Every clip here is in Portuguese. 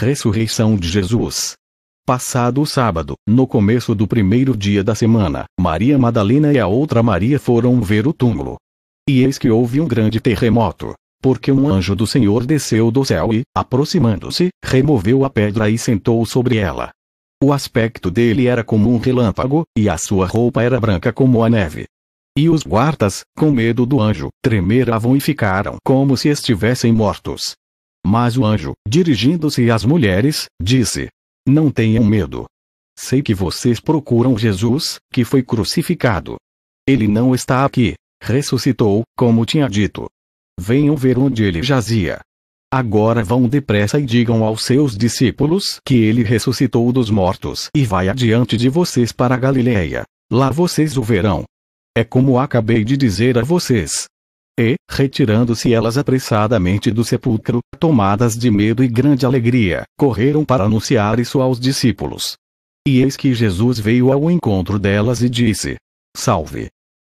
Ressurreição de Jesus. Passado o sábado, no começo do primeiro dia da semana, Maria Madalena e a outra Maria foram ver o túmulo. E eis que houve um grande terremoto, porque um anjo do Senhor desceu do céu e, aproximando-se, removeu a pedra e sentou sobre ela. O aspecto dele era como um relâmpago, e a sua roupa era branca como a neve. E os guardas, com medo do anjo, tremeravam e ficaram como se estivessem mortos. Mas o anjo, dirigindo-se às mulheres, disse: Não tenham medo. Sei que vocês procuram Jesus, que foi crucificado. Ele não está aqui. Ressuscitou, como tinha dito. Venham ver onde ele jazia. Agora vão depressa e digam aos seus discípulos que ele ressuscitou dos mortos e vai adiante de vocês para a Galileia. Lá vocês o verão. É como acabei de dizer a vocês e, retirando-se elas apressadamente do sepulcro, tomadas de medo e grande alegria, correram para anunciar isso aos discípulos. E eis que Jesus veio ao encontro delas e disse: Salve!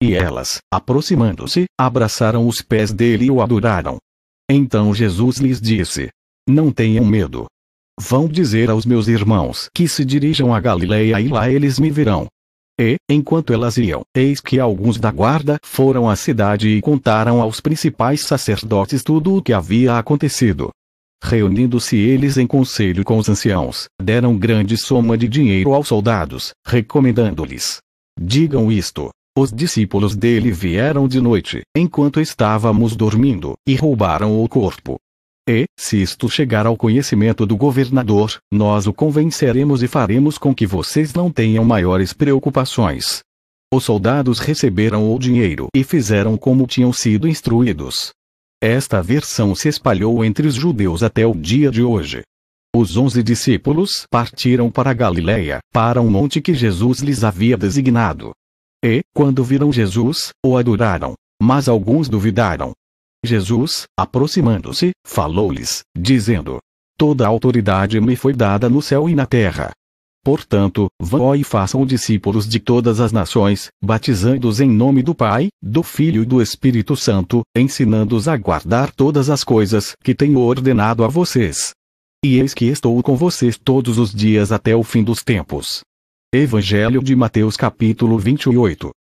E elas, aproximando-se, abraçaram os pés dele e o adoraram. Então Jesus lhes disse: Não tenham medo. Vão dizer aos meus irmãos que se dirijam a Galileia e lá eles me verão. E, enquanto elas iam, eis que alguns da guarda foram à cidade e contaram aos principais sacerdotes tudo o que havia acontecido. Reunindo-se eles em conselho com os anciãos, deram grande soma de dinheiro aos soldados, recomendando-lhes: Digam isto. Os discípulos dele vieram de noite, enquanto estávamos dormindo, e roubaram o corpo. E, se isto chegar ao conhecimento do governador, nós o convenceremos e faremos com que vocês não tenham maiores preocupações. Os soldados receberam o dinheiro e fizeram como tinham sido instruídos. Esta versão se espalhou entre os judeus até o dia de hoje. Os onze discípulos partiram para Galiléia, para um monte que Jesus lhes havia designado. E, quando viram Jesus, o adoraram. Mas alguns duvidaram. Jesus, aproximando-se, falou-lhes, dizendo: Toda autoridade me foi dada no céu e na terra. Portanto, vão e façam discípulos de todas as nações, batizando-os em nome do Pai, do Filho e do Espírito Santo, ensinando-os a guardar todas as coisas que tenho ordenado a vocês. E eis que estou com vocês todos os dias até o fim dos tempos. Evangelho de Mateus capítulo 28